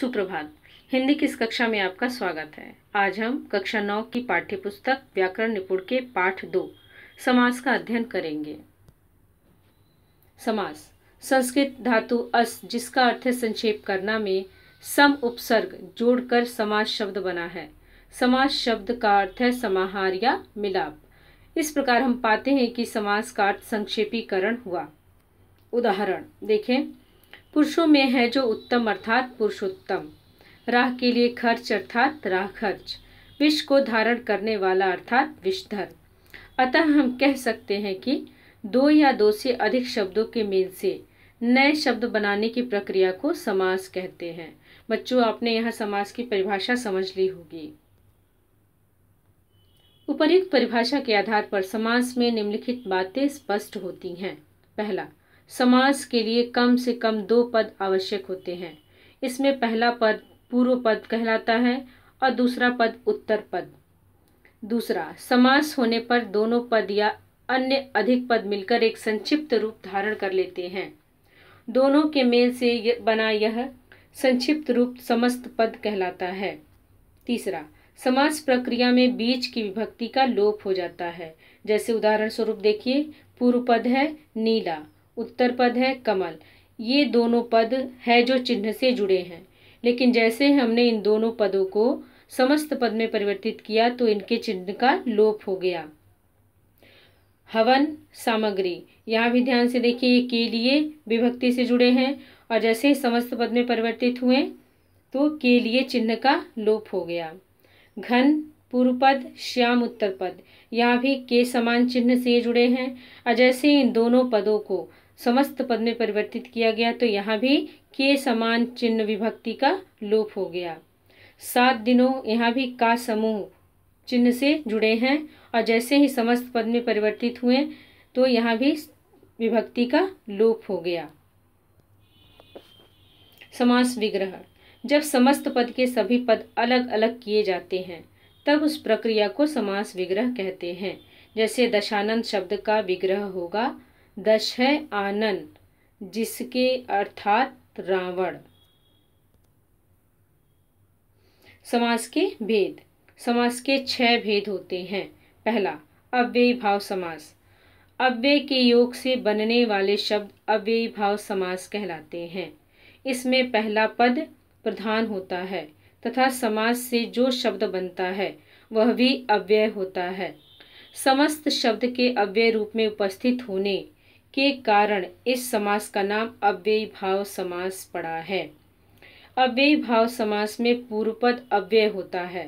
सुप्रभात हिंदी की इस कक्षा में आपका स्वागत है आज हम कक्षा नौ की पाठ्य पुस्तक व्याकरण निपुण के पाठ दो समास का अध्ययन करेंगे समास संस्कृत धातु अस जिसका अर्थ है संक्षेप करना में सम उपसर्ग जोड़कर समास शब्द बना है समास शब्द का अर्थ है समाहार या मिलाप इस प्रकार हम पाते हैं कि समास का अर्थ संक्षेपीकरण हुआ उदाहरण देखें पुरुषों में है जो उत्तम अर्थात पुरुषोत्तम राह के लिए खर्च अर्थात राह खर्च विष को धारण करने वाला अर्थात विषधर अतः हम कह सकते हैं कि दो या दो से अधिक शब्दों के मेल से नए शब्द बनाने की प्रक्रिया को समास कहते हैं बच्चों आपने यहाँ समास की परिभाषा समझ ली होगी उपयुक्त परिभाषा के आधार पर समास में निम्नलिखित बातें स्पष्ट होती हैं पहला समास के लिए कम से कम दो पद आवश्यक होते हैं इसमें पहला पद पूर्व पद कहलाता है और दूसरा पद उत्तर पद दूसरा समास होने पर दोनों पद या अन्य अधिक पद मिलकर एक संक्षिप्त रूप धारण कर लेते हैं दोनों के मेल से बना यह संक्षिप्त रूप समस्त पद कहलाता है तीसरा समास प्रक्रिया में बीच की विभक्ति का लोप हो जाता है जैसे उदाहरण स्वरूप देखिए पूर्व पद है नीला उत्तर पद है कमल ये दोनों पद है जो चिन्ह से जुड़े हैं लेकिन जैसे हमने इन दोनों पदों को समस्त पद में परिवर्तित किया तो इनके चिन्ह का लोप हो गया हवन सामग्री यहाँ भी ध्यान से देखिए ये के लिए विभक्ति से जुड़े हैं और जैसे ही समस्त पद में परिवर्तित हुए तो के लिए चिन्ह का लोप हो गया घन पूर्व पद श्याम उत्तर पद यहाँ भी के समान चिन्ह से जुड़े हैं और जैसे इन दोनों पदों को समस्त पद में परिवर्तित किया गया तो यहाँ भी के समान चिन्ह विभक्ति का लोप हो गया सात दिनों यहाँ भी का समूह चिन्ह से जुड़े हैं और जैसे ही समस्त पद में परिवर्तित हुए तो यहाँ भी विभक्ति का लोप हो गया समास विग्रह जब समस्त पद के सभी पद अलग अलग किए जाते हैं तब उस प्रक्रिया को समास विग्रह कहते हैं जैसे दशानंद शब्द का विग्रह होगा दश है आनन जिसके अर्थात रावण समास के भेद समास के छह भेद होते हैं पहला अव्यय भाव समास अव्यय के योग से बनने वाले शब्द अव्यय भाव समास कहलाते हैं इसमें पहला पद प्रधान होता है तथा समास से जो शब्द बनता है वह भी अव्यय होता है समस्त शब्द के अव्यय रूप में उपस्थित होने के कारण इस समास का नाम अव्यय भाव समास पड़ा है अव्यय भाव समास में पूर्व पद अव्यय होता है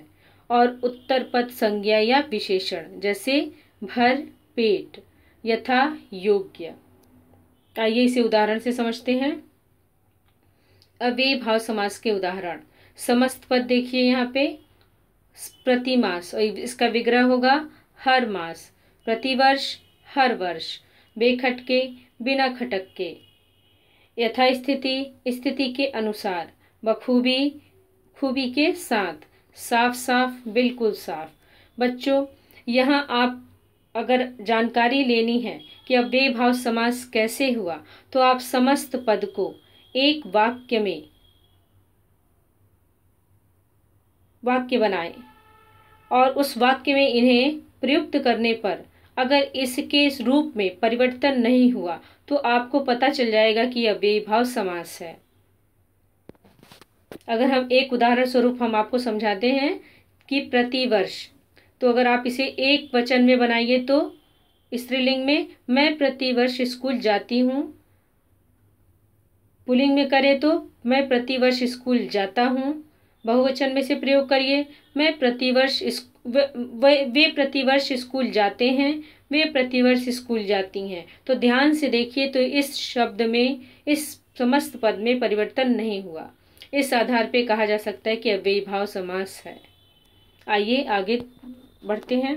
और उत्तर पद संज्ञा या विशेषण जैसे भर पेट यथा योग्य आइए इसे उदाहरण से समझते हैं अव्यय भाव समास के उदाहरण समस्त पद देखिए यहाँ पे प्रतिमास इसका विग्रह होगा हर मास प्रतिवर्ष हर वर्ष बेखटके बिना खटक के यथास्थिति स्थिति के अनुसार बखूबी खूबी के साथ साफ साफ बिल्कुल साफ बच्चों यहाँ आप अगर जानकारी लेनी है कि अव्यय भाव समास कैसे हुआ तो आप समस्त पद को एक वाक्य में वाक्य बनाएं और उस वाक्य में इन्हें प्रयुक्त करने पर अगर इसके इस रूप में परिवर्तन नहीं हुआ तो आपको पता चल जाएगा कि यह बेभाव समास है अगर हम एक उदाहरण स्वरूप हम आपको समझाते हैं कि प्रतिवर्ष तो अगर आप इसे एक वचन में बनाइए तो स्त्रीलिंग में मैं प्रतिवर्ष स्कूल जाती हूँ पुलिंग में करें तो मैं प्रतिवर्ष स्कूल जाता हूँ बहुवचन में से प्रयोग करिए मैं प्रतिवर्ष वे, वे प्रतिवर्ष स्कूल जाते हैं वे प्रतिवर्ष स्कूल जाती हैं तो ध्यान से देखिए तो इस शब्द में इस समस्त पद में परिवर्तन नहीं हुआ इस आधार पे कहा जा सकता है कि अव्ययी भाव समास है आइए आगे बढ़ते हैं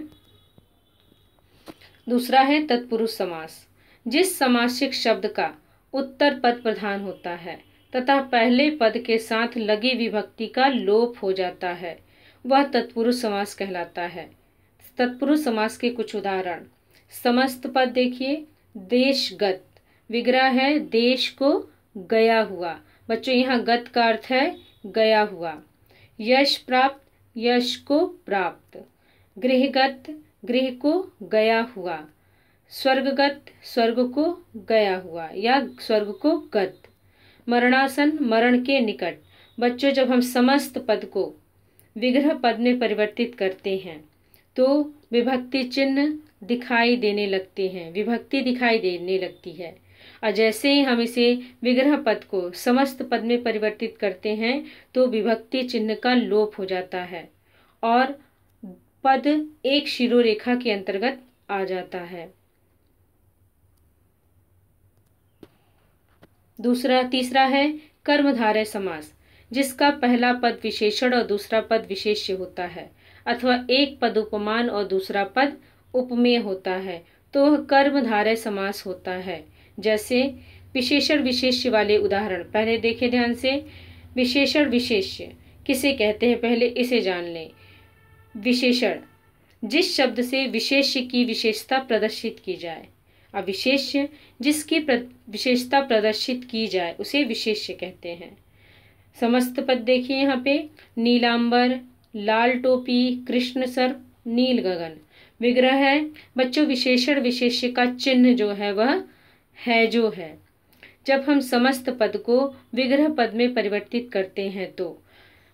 दूसरा है तत्पुरुष समास जिस समासिक शब्द का उत्तर पद प्रधान होता है तथा पहले पद के साथ लगी विभक्ति का लोप हो जाता है वह तत्पुरुष समास कहलाता है तत्पुरुष समास के कुछ उदाहरण समस्त पद देखिए देशगत विग्रह है देश को गया हुआ बच्चों यहाँ गत का अर्थ है गया हुआ यश प्राप्त यश को प्राप्त गृहगत गृह को गया हुआ स्वर्गगत स्वर्ग को गया हुआ या स्वर्ग को गत मरणासन मरण के निकट बच्चों जब हम समस्त पद को विग्रह पद में परिवर्तित करते हैं तो विभक्ति चिन्ह दिखाई देने लगते हैं विभक्ति दिखाई देने लगती है और जैसे ही हम इसे विग्रह पद को समस्त पद में परिवर्तित करते हैं तो विभक्ति चिन्ह का लोप हो जाता है और पद एक शिरोरेखा के अंतर्गत आ जाता है दूसरा तीसरा है कर्मधारय समास जिसका पहला पद विशेषण और दूसरा पद विशेष्य होता है अथवा एक पद उपमान और दूसरा पद उपमेय होता है तो कर्मधारय समास होता है जैसे विशेषण विशेष्य वाले उदाहरण पहले देखें ध्यान से विशेषण विशेष्य किसे कहते हैं पहले इसे जान लें विशेषण जिस शब्द से विशेष्य की विशेषता प्रदर्शित की जाए अब विशेष्य जिसकी विशेषता प्रदर्शित की जाए उसे विशेष्य कहते हैं समस्त पद देखिए यहाँ पे नीलांबर लाल टोपी कृष्ण सर्प नील गगन विग्रह है बच्चों विशेषण विशेष्य का चिन्ह जो है वह है जो है जब हम समस्त पद को विग्रह पद में परिवर्तित करते हैं तो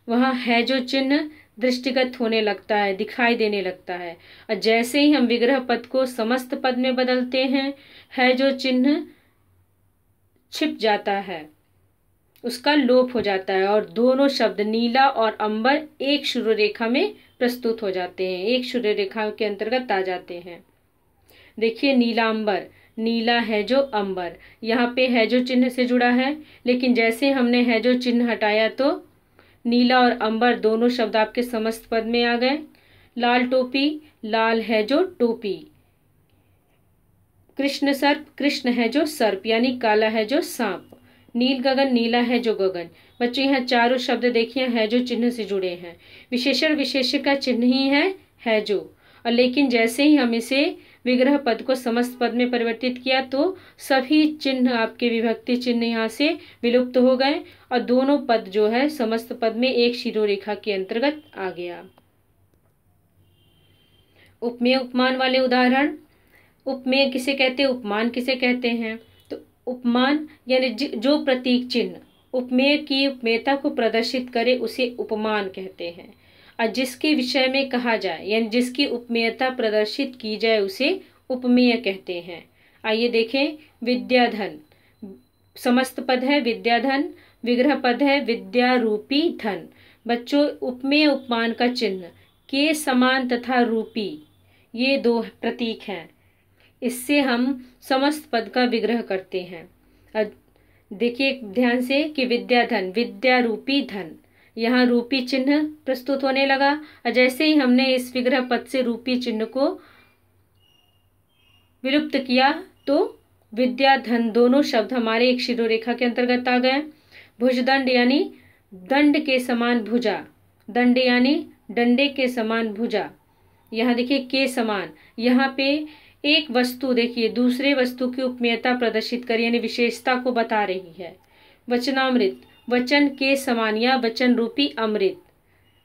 वह है जो चिन्ह दृष्टिगत होने लगता है दिखाई देने लगता है और जैसे ही हम विग्रह पद को समस्त पद में बदलते हैं है जो चिन्ह छिप जाता है उसका लोप हो जाता है और दोनों शब्द नीला और अंबर एक शुरू रेखा में प्रस्तुत हो जाते हैं एक सूर्य रेखाओं के अंतर्गत आ जाते हैं देखिए नीलांबर नीला है जो अंबर यहाँ पे है जो चिन्ह से जुड़ा है लेकिन जैसे हमने है जो चिन्ह हटाया तो नीला और अंबर दोनों शब्द आपके समस्त पद में आ गए लाल टोपी लाल है जो टोपी कृष्ण सर्प कृष्ण है जो सर्प यानी काला है जो सांप नील गगन नीला है जो गगन बच्चों यहाँ चारों शब्द देखिए है जो चिन्ह से जुड़े हैं विशेषण विशेष का चिन्ह ही है है जो और लेकिन जैसे ही हम इसे विग्रह पद को समस्त पद में परिवर्तित किया तो सभी चिन्ह आपके विभक्ति चिन्ह यहाँ से विलुप्त हो गए और दोनों पद जो है समस्त पद में एक शिरोरेखा के अंतर्गत आ गया उपमेय उपमान वाले उदाहरण उपमेय किसे कहते हैं उपमान किसे कहते हैं उपमान यानी जो प्रतीक चिन्ह उपमेय की उपमेयता को प्रदर्शित करे उसे उपमान कहते हैं और जिसके विषय में कहा जाए यानी जिसकी उपमेयता प्रदर्शित की जाए उसे उपमेय कहते हैं आइए देखें विद्याधन समस्त पद है विद्याधन विग्रह पद है विद्यारूपी धन बच्चों उपमेय उपमान का चिन्ह के समान तथा रूपी ये दो प्रतीक हैं इससे हम समस्त पद का विग्रह करते हैं देखिए ध्यान से कि विद्या धन विद्या रूपी धन यहाँ रूपी चिन्ह प्रस्तुत होने लगा और जैसे ही हमने इस विग्रह पद से रूपी चिन्ह को विलुप्त किया तो विद्या धन दोनों शब्द हमारे एक शिरोरेखा के अंतर्गत आ गए भुजदंड यानी दंड के समान भुजा दंड यानी डंडे के समान भुजा यहाँ देखिए के समान यहाँ पे एक वस्तु देखिए दूसरे वस्तु की उपमेयता प्रदर्शित कर यानी विशेषता को बता रही है वचनामृत वचन के समान या वचन रूपी अमृत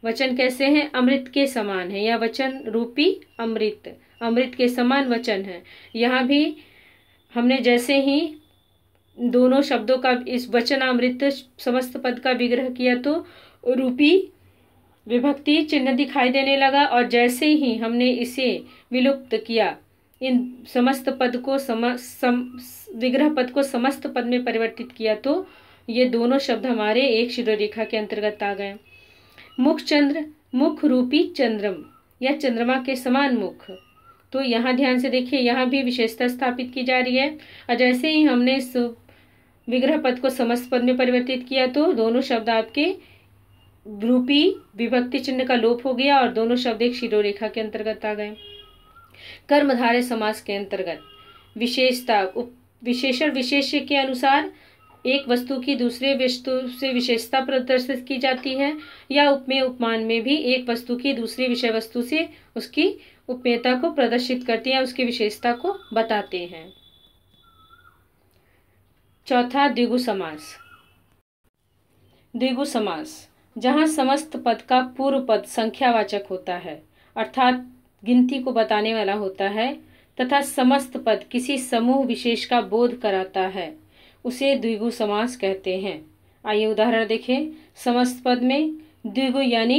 वचन कैसे हैं अमृत के समान है या वचन रूपी अमृत अमृत के समान वचन है यहाँ भी हमने जैसे ही दोनों शब्दों का इस वचन अमृत समस्त पद का विग्रह किया तो रूपी विभक्ति चिन्ह दिखाई देने लगा और जैसे ही हमने इसे विलुप्त किया इन समस्त पद को सम, सम विग्रह पद को समस्त पद में परिवर्तित किया तो ये दोनों शब्द हमारे एक शिरोरेखा के अंतर्गत आ गए मुख चंद्र मुख रूपी चंद्रम या चंद्रमा के समान मुख तो यहाँ ध्यान से देखिए यहाँ भी विशेषता स्थापित की जा रही है और जैसे ही हमने इस विग्रह पद को समस्त पद में परिवर्तित किया तो दोनों शब्द आपके रूपी विभक्ति चिन्ह का लोप हो गया और दोनों शब्द एक शिरोरेखा के अंतर्गत आ गए कर्मधारय समास के अंतर्गत विशेषता विशेषण विशेष्य के अनुसार एक वस्तु की दूसरे वस्तु से विशेषता प्रदर्शित की जाती है या उपमेय उपमान में भी एक वस्तु की दूसरी विषय वस्तु से उसकी उपमेयता को प्रदर्शित करते हैं उसकी विशेषता को बताते हैं चौथा द्विगु समास द्विगु समास जहाँ समस्त पद का पूर्व पद संख्यावाचक होता है अर्थात गिनती को बताने वाला होता है तथा समस्त पद किसी समूह विशेष का बोध कराता है उसे द्विगु समास कहते हैं आइए उदाहरण देखें समस्त पद में द्विगु यानी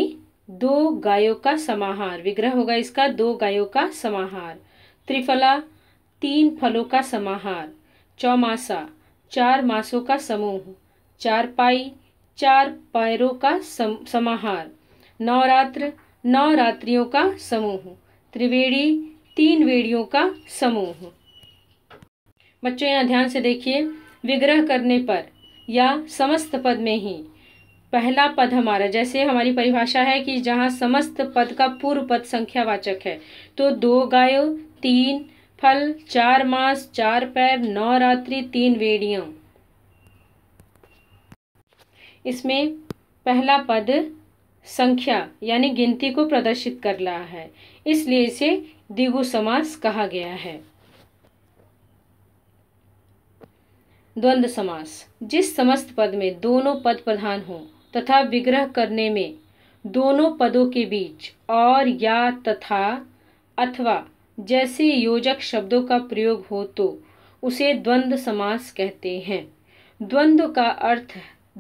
दो गायों का समाहार विग्रह होगा इसका दो गायों का समाहार त्रिफला तीन फलों का समाहार चौमासा चार मासों का समूह चार पाई चार पैरों का सम, समाहार नवरात्र नौ रात्रियों का समूह त्रिवेणी तीन वेड़ियों का समूह बच्चों यहाँ ध्यान से देखिए विग्रह करने पर या समस्त पद में ही पहला पद हमारा जैसे हमारी परिभाषा है कि जहाँ समस्त पद का पूर्व पद संख्यावाचक है तो दो गायो तीन फल चार मास चार पैर नौ रात्रि तीन वेड़ियों इसमें पहला पद संख्या यानी गिनती को प्रदर्शित कर रहा है इसलिए इसे दिगु समास कहा गया है द्वंद्व समास जिस समस्त पद में दोनों पद प्रधान हों तथा विग्रह करने में दोनों पदों के बीच और या तथा अथवा जैसे योजक शब्दों का प्रयोग हो तो उसे द्वंद्व समास कहते हैं द्वंद्व का अर्थ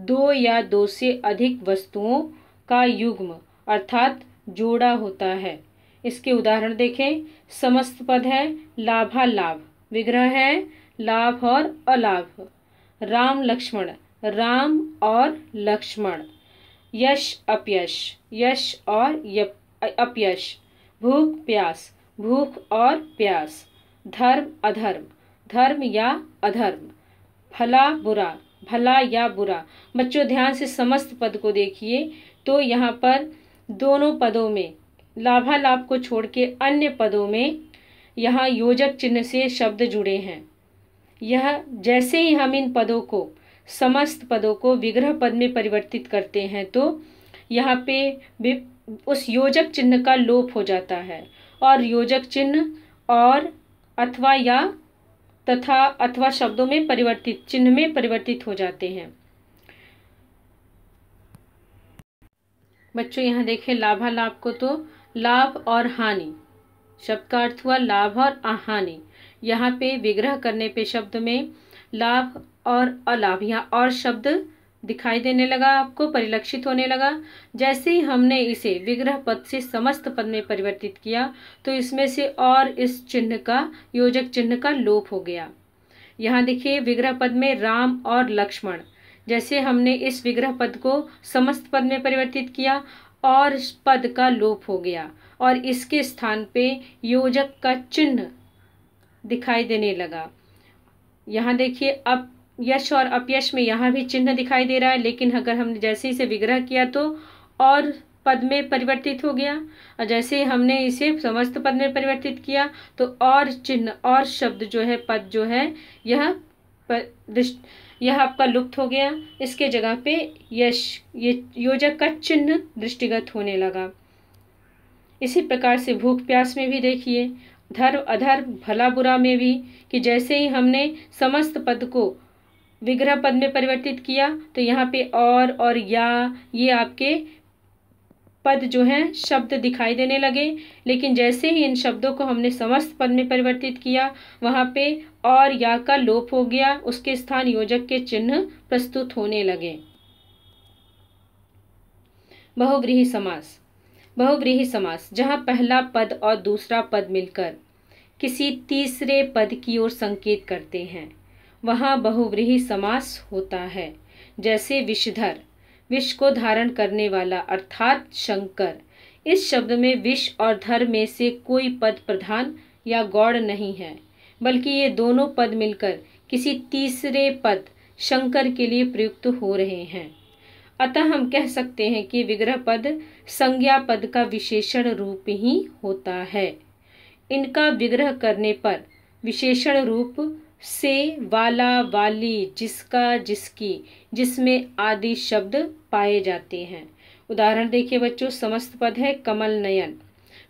दो या दो से अधिक वस्तुओं का युग्म अर्थात जोड़ा होता है इसके उदाहरण देखें समस्त पद है लाभा लाभ विग्रह है लाभ और अलाभ राम लक्ष्मण राम और लक्ष्मण यश अपयश यश और अपयश भूख प्यास भूख और प्यास धर्म अधर्म धर्म या अधर्म भला बुरा भला या बुरा बच्चों ध्यान से समस्त पद को देखिए तो यहाँ पर दोनों पदों में लाभालाभ को छोड़ के अन्य पदों में यहाँ योजक चिन्ह से शब्द जुड़े हैं यह जैसे ही हम इन पदों को समस्त पदों को विग्रह पद में परिवर्तित करते हैं तो यहाँ पे उस योजक चिन्ह का लोप हो जाता है और योजक चिन्ह और अथवा या तथा अथवा शब्दों में परिवर्तित चिन्ह में परिवर्तित हो जाते हैं बच्चों यहाँ देखें लाभालाभ को तो लाभ और हानि शब्द का अर्थ हुआ लाभ और अहानि यहाँ पे विग्रह करने पे शब्द में लाभ और अलाभ यहाँ और शब्द दिखाई देने लगा आपको परिलक्षित होने लगा जैसे ही हमने इसे विग्रह पद से समस्त पद में परिवर्तित किया तो इसमें से और इस चिन्ह का योजक चिन्ह का लोप हो गया यहाँ देखिए विग्रह पद में राम और लक्ष्मण जैसे हमने इस विग्रह पद को समस्त पद में परिवर्तित किया और पद का लोप हो गया और इसके स्थान पे योजक का चिन्ह दिखाई देने लगा यहाँ देखिए अब यश और अपयश में यहाँ भी चिन्ह दिखाई दे रहा है लेकिन अगर हमने जैसे इसे विग्रह किया तो और पद में परिवर्तित हो गया और जैसे हमने इसे समस्त पद में परिवर्तित किया तो और चिन्ह और शब्द जो है पद जो है यह यह आपका लुप्त हो गया इसके जगह पे यश ये योजक का चिन्ह दृष्टिगत होने लगा इसी प्रकार से भूख प्यास में भी देखिए धर्म अधर्म भला बुरा में भी कि जैसे ही हमने समस्त पद को विग्रह पद में परिवर्तित किया तो यहाँ पे और और या ये आपके पद जो हैं शब्द दिखाई देने लगे लेकिन जैसे ही इन शब्दों को हमने समस्त पद में परिवर्तित किया वहाँ पे और या का लोप हो गया उसके स्थान योजक के चिन्ह प्रस्तुत होने लगे बहुग्रीही समास बहुग्रीही समास जहाँ पहला पद और दूसरा पद मिलकर किसी तीसरे पद की ओर संकेत करते हैं वहाँ बहुव्रीहि समास होता है जैसे विषधर विश्व को धारण करने वाला अर्थात शंकर इस शब्द में विश्व और धर्म में से कोई पद प्रधान या गौड़ नहीं है बल्कि ये दोनों पद मिलकर किसी तीसरे पद शंकर के लिए प्रयुक्त हो रहे हैं अतः हम कह सकते हैं कि विग्रह पद संज्ञा पद का विशेषण रूप ही होता है इनका विग्रह करने पर विशेषण रूप से वाला वाली जिसका जिसकी जिसमें आदि शब्द पाए जाते हैं उदाहरण देखिए बच्चों समस्त पद है कमल नयन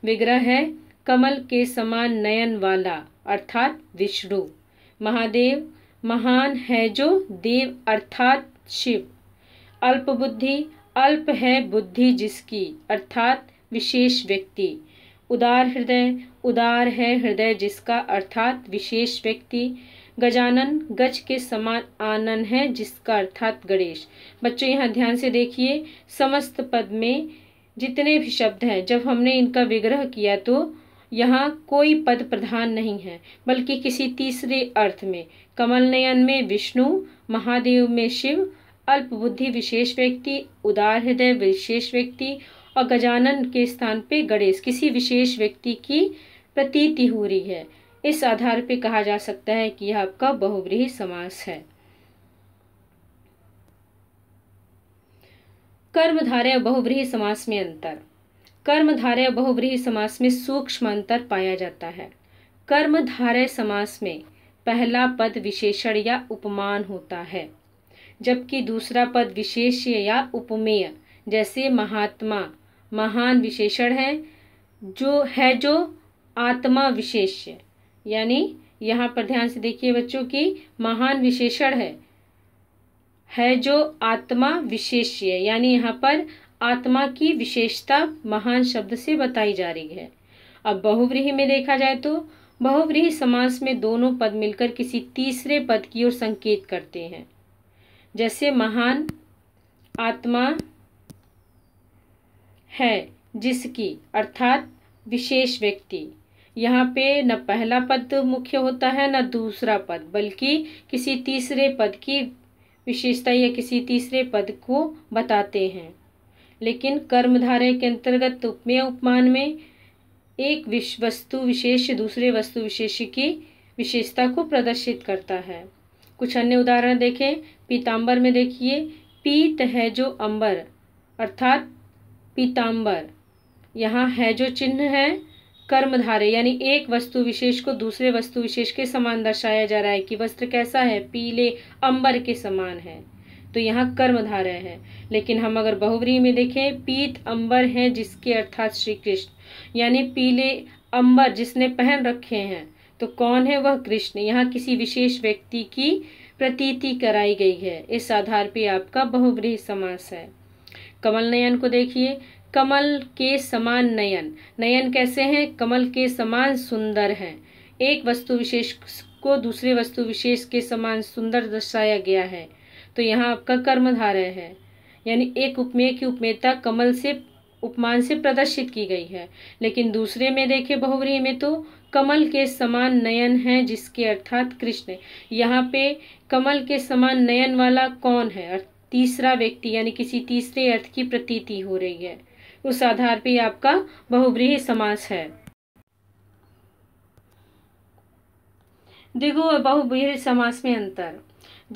विग्रह है कमल के समान नयन वाला अर्थात विष्णु महादेव महान है जो देव अर्थात शिव अल्प बुद्धि अल्प है बुद्धि जिसकी अर्थात विशेष व्यक्ति उदार हृदय उदार है हृदय जिसका अर्थात विशेष व्यक्ति गजानन गज के समान आनन है जिसका अर्थात गणेश बच्चों यहाँ ध्यान से देखिए समस्त पद में जितने भी शब्द हैं जब हमने इनका विग्रह किया तो यहाँ कोई पद प्रधान नहीं है बल्कि किसी तीसरे अर्थ में कमल नयन में विष्णु महादेव में शिव अल्प बुद्धि विशेष व्यक्ति उदार हृदय विशेष व्यक्ति और गजानन के स्थान पे गणेश किसी विशेष व्यक्ति की प्रतीति हो रही है इस आधार पर कहा जा सकता है कि यह आपका बहुव्रीही समास है कर्मधारय बहुव्रीही समास में अंतर कर्मधारय बहुव्रीही समास में सूक्ष्म अंतर पाया जाता है कर्मधारय समास में पहला पद विशेषण या उपमान होता है जबकि दूसरा पद विशेष या उपमेय जैसे महात्मा महान विशेषण है जो है जो आत्मा विशेष्य यानी यहाँ पर ध्यान से देखिए बच्चों की महान विशेषण है है जो आत्मा विशेष्य यानी यहाँ पर आत्मा की विशेषता महान शब्द से बताई जा रही है अब बहुव्रीहि में देखा जाए तो बहुव्रीहि समास में दोनों पद मिलकर किसी तीसरे पद की ओर संकेत करते हैं जैसे महान आत्मा है जिसकी अर्थात विशेष व्यक्ति यहाँ पे न पहला पद मुख्य होता है न दूसरा पद बल्कि किसी तीसरे पद की विशेषता या किसी तीसरे पद को बताते हैं लेकिन कर्मधारय के अंतर्गत उपमेय उपमान में एक विश वस्तु विशेष दूसरे वस्तु विशेष की विशेषता को प्रदर्शित करता है कुछ अन्य उदाहरण देखें पीताम्बर में देखिए पीत है जो अंबर अर्थात पीताम्बर यहाँ है जो चिन्ह है कर्मधारे यानी एक वस्तु विशेष को दूसरे वस्तु विशेष के समान दर्शाया जा रहा है कि वस्त्र कैसा है पीले अंबर के समान है तो यहाँ कर्मधारे है लेकिन हम अगर बहुवरी में देखें पीत अंबर है जिसके अर्थात श्री कृष्ण यानी पीले अंबर जिसने पहन रखे हैं तो कौन है वह कृष्ण यहाँ किसी विशेष व्यक्ति की प्रतीति कराई गई है इस आधार पर आपका बहुब्रीही समास है कमल नयन को देखिए कमल के समान नयन नयन कैसे हैं कमल के समान सुंदर हैं एक वस्तु विशेष को दूसरे वस्तु विशेष के समान सुंदर दर्शाया गया है तो यहाँ आपका कर्मधारय है यानी एक उपमेय की उपमेयता कमल से उपमान से प्रदर्शित की गई है लेकिन दूसरे में देखे बहुवरी में तो कमल के समान नयन है जिसके अर्थात कृष्ण यहाँ पे कमल के समान नयन वाला कौन है तीसरा व्यक्ति यानी किसी तीसरे अर्थ की प्रतीति हो रही है उस आधार पर आपका बहुब्रीही समास है दिगो और बहुब्रीही समास में अंतर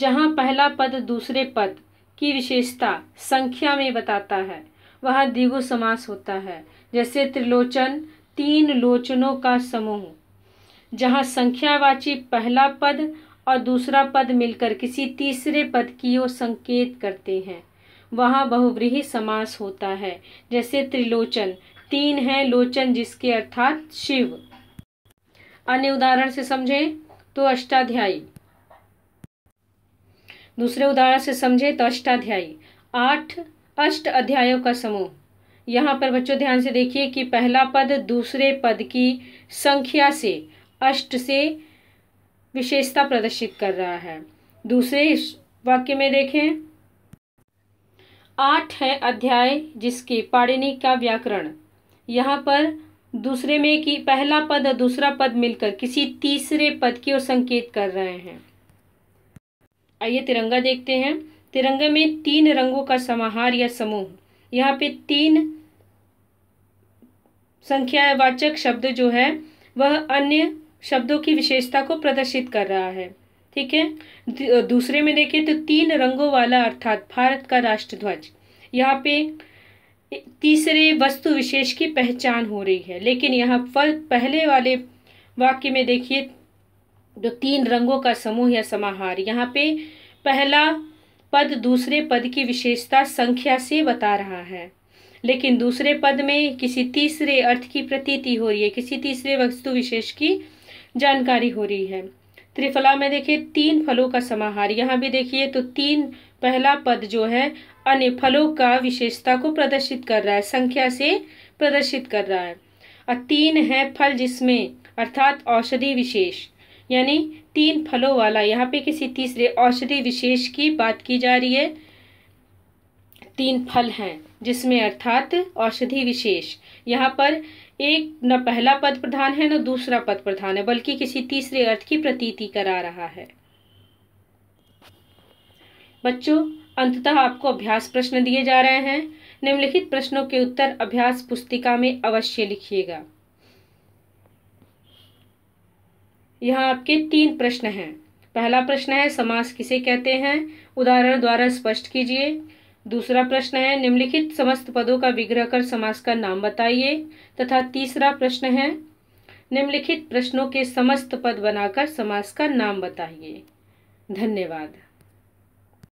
जहाँ पहला पद दूसरे पद की विशेषता संख्या में बताता है वह दिगु समास होता है जैसे त्रिलोचन तीन लोचनों का समूह जहाँ संख्यावाची पहला पद और दूसरा पद मिलकर किसी तीसरे पद की ओर संकेत करते हैं वहाँ बहुव्रीही समास होता है जैसे त्रिलोचन तीन है लोचन जिसके अर्थात शिव अन्य उदाहरण से समझें तो अष्टाध्यायी दूसरे उदाहरण से समझे तो अष्टाध्यायी आठ अष्ट अध्यायों का समूह यहाँ पर बच्चों ध्यान से देखिए कि पहला पद दूसरे पद की संख्या से अष्ट से विशेषता प्रदर्शित कर रहा है दूसरे वाक्य में देखें आठ है अध्याय जिसके पाणिनि का व्याकरण यहाँ पर दूसरे में कि पहला पद और दूसरा पद मिलकर किसी तीसरे पद की ओर संकेत कर रहे हैं आइए तिरंगा देखते हैं तिरंगे में तीन रंगों का समाहार या समूह यहाँ पे तीन संख्या वाचक शब्द जो है वह अन्य शब्दों की विशेषता को प्रदर्शित कर रहा है ठीक है दूसरे में देखें तो तीन रंगों वाला अर्थात भारत का राष्ट्र ध्वज यहाँ पे तीसरे वस्तु विशेष की पहचान हो रही है लेकिन यहाँ पर पहले वाले वाक्य में देखिए जो तो तीन रंगों का समूह या समाहार यहाँ पे पहला पद दूसरे पद की विशेषता संख्या से बता रहा है लेकिन दूसरे पद में किसी तीसरे अर्थ की प्रतीति हो रही है किसी तीसरे वस्तु विशेष की जानकारी हो रही है त्रिफला में देखिए तीन फलों का समाहार यहाँ भी देखिए तो तीन पहला पद जो है अन्य फलों का विशेषता को प्रदर्शित कर रहा है संख्या से प्रदर्शित कर रहा है और तीन है फल जिसमें अर्थात औषधि विशेष यानी तीन फलों वाला यहाँ पे किसी तीसरे औषधि विशेष की बात की जा रही है तीन फल हैं जिसमें अर्थात औषधि विशेष यहाँ पर एक न पहला पद प्रधान है न दूसरा पद प्रधान है बल्कि किसी तीसरे अर्थ की प्रतीति करा रहा है बच्चों अंततः आपको अभ्यास प्रश्न दिए जा रहे हैं निम्नलिखित प्रश्नों के उत्तर अभ्यास पुस्तिका में अवश्य लिखिएगा यहाँ आपके तीन प्रश्न हैं पहला प्रश्न है समास किसे कहते हैं उदाहरण द्वारा स्पष्ट कीजिए दूसरा प्रश्न है निम्नलिखित समस्त पदों का विग्रह कर समास का नाम बताइए तथा तीसरा प्रश्न है निम्नलिखित प्रश्नों के समस्त पद बनाकर समास का नाम बताइए धन्यवाद